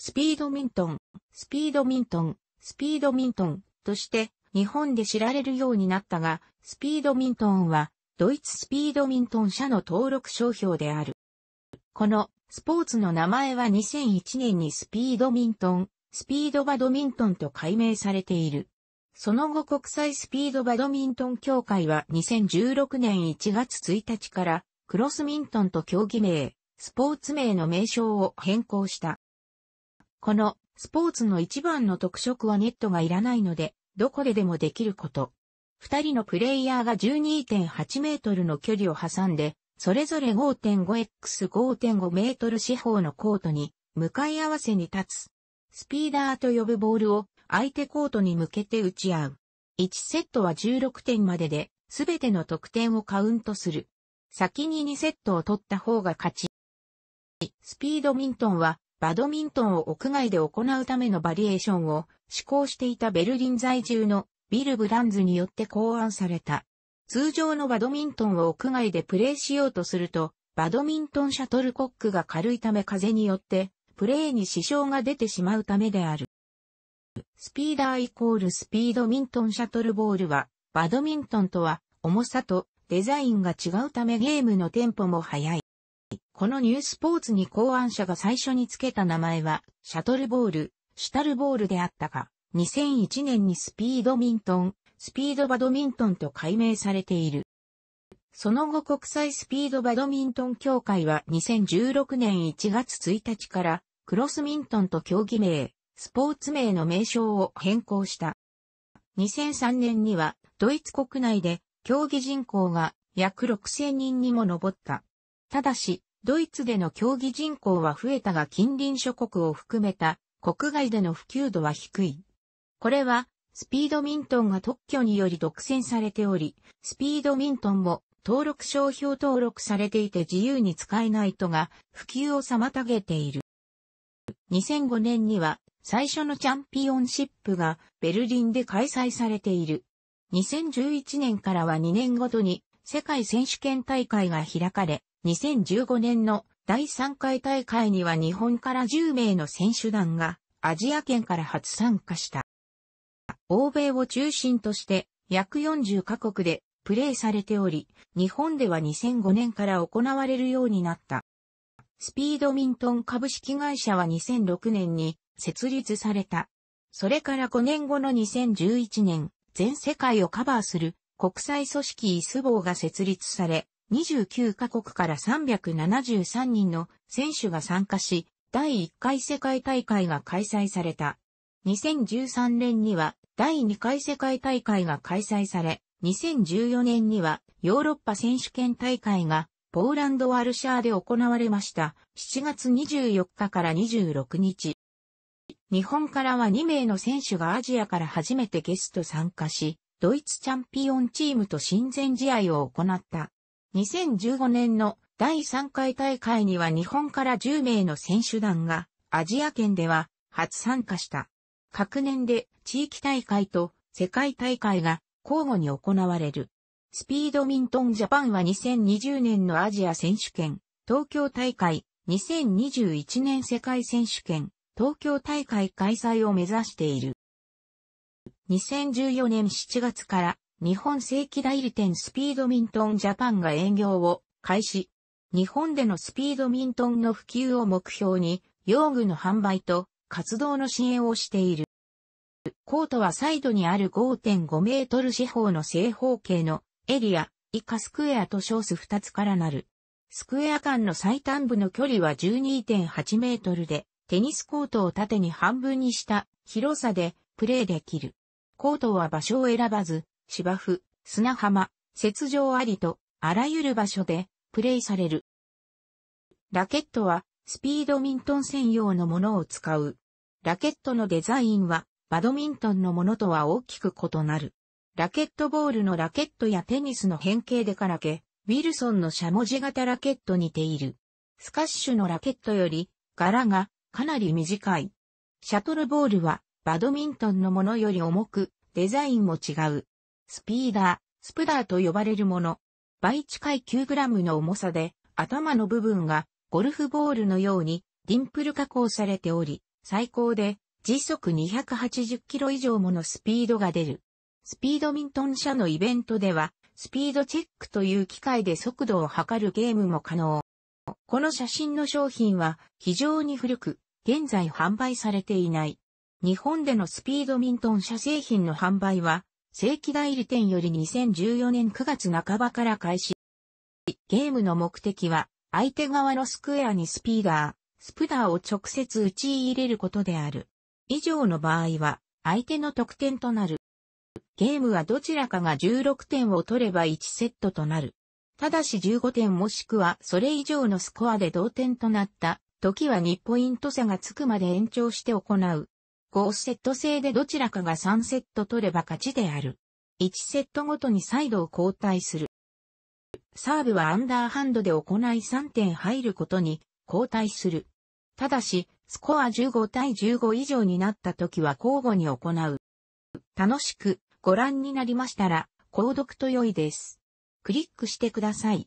スピードミントン、スピードミントン、スピードミントンとして日本で知られるようになったが、スピードミントンはドイツスピードミントン社の登録商標である。このスポーツの名前は2001年にスピードミントン、スピードバドミントンと改名されている。その後国際スピードバドミントン協会は2016年1月1日からクロスミントンと競技名、スポーツ名の名称を変更した。このスポーツの一番の特色はネットがいらないので、どこででもできること。二人のプレイヤーが12.8メートルの距離を挟んで、それぞれ 5.5x5.5 メートル四方のコートに向かい合わせに立つ。スピーダーと呼ぶボールを相手コートに向けて打ち合う。1セットは16点までで、すべての得点をカウントする。先に2セットを取った方が勝ち。スピードミントンはバドミントンを屋外で行うためのバリエーションを試行していたベルリン在住のビル・ブランズによって考案された。通常のバドミントンを屋外でプレーしようとすると、バドミントンシャトルコックが軽いため風によってプレーに支障が出てしまうためである。スピーダーイコールスピードミントンシャトルボールは、バドミントンとは重さとデザインが違うためゲームのテンポも速い。このニュースポーツに考案者が最初につけた名前は、シャトルボール、シュタルボールであったが、2001年にスピードミントン、スピードバドミントンと改名されている。その後国際スピードバドミントン協会は2016年1月1日からクロスミントンと競技名、スポーツ名の名称を変更した。2003年にはドイツ国内で競技人口が約6000人にも上った。ただし、ドイツでの競技人口は増えたが近隣諸国を含めた国外での普及度は低い。これはスピードミントンが特許により独占されており、スピードミントンも登録商標登録されていて自由に使えないとが普及を妨げている。2005年には最初のチャンピオンシップがベルリンで開催されている。2011年からは2年ごとに世界選手権大会が開かれ、2015年の第3回大会には日本から10名の選手団がアジア圏から初参加した。欧米を中心として約40カ国でプレーされており、日本では2005年から行われるようになった。スピードミントン株式会社は2006年に設立された。それから5年後の2011年、全世界をカバーする国際組織イスボーが設立され、29カ国から373人の選手が参加し、第1回世界大会が開催された。2013年には第2回世界大会が開催され、2014年にはヨーロッパ選手権大会がポーランド・ワルシャーで行われました。7月24日から26日。日本からは2名の選手がアジアから初めてゲスト参加し、ドイツチャンピオンチームと親善試合を行った。2015年の第3回大会には日本から10名の選手団がアジア圏では初参加した。各年で地域大会と世界大会が交互に行われる。スピードミントンジャパンは2020年のアジア選手権、東京大会、2021年世界選手権、東京大会開催を目指している。2014年7月から日本正規代理店スピードミントンジャパンが営業を開始。日本でのスピードミントンの普及を目標に、用具の販売と活動の支援をしている。コートはサイドにある5.5メートル四方の正方形のエリア、以下スクエアと小数2つからなる。スクエア間の最短部の距離は12.8メートルで、テニスコートを縦に半分にした広さでプレーできる。コートは場所を選ばず、芝生、砂浜、雪上ありと、あらゆる場所で、プレイされる。ラケットは、スピードミントン専用のものを使う。ラケットのデザインは、バドミントンのものとは大きく異なる。ラケットボールのラケットやテニスの変形でからけ、ウィルソンのしゃもじ型ラケットに似ている。スカッシュのラケットより、柄がかなり短い。シャトルボールは、バドミントンのものより重く、デザインも違う。スピーダー、スプダーと呼ばれるもの。倍近い 9g の重さで、頭の部分がゴルフボールのようにディンプル加工されており、最高で時速280キロ以上ものスピードが出る。スピードミントン社のイベントでは、スピードチェックという機械で速度を測るゲームも可能。この写真の商品は非常に古く、現在販売されていない。日本でのスピードミントン社製品の販売は正規代理店より2014年9月半ばから開始。ゲームの目的は、相手側のスクエアにスピーダー、スプダーを直接打ち入れることである。以上の場合は、相手の得点となる。ゲームはどちらかが16点を取れば1セットとなる。ただし15点もしくはそれ以上のスコアで同点となった時は2ポイント差がつくまで延長して行う。5セット制でどちらかが3セット取れば勝ちである。1セットごとにサイドを交代する。サーブはアンダーハンドで行い3点入ることに交代する。ただし、スコア15対15以上になった時は交互に行う。楽しくご覧になりましたら、購読と良いです。クリックしてください。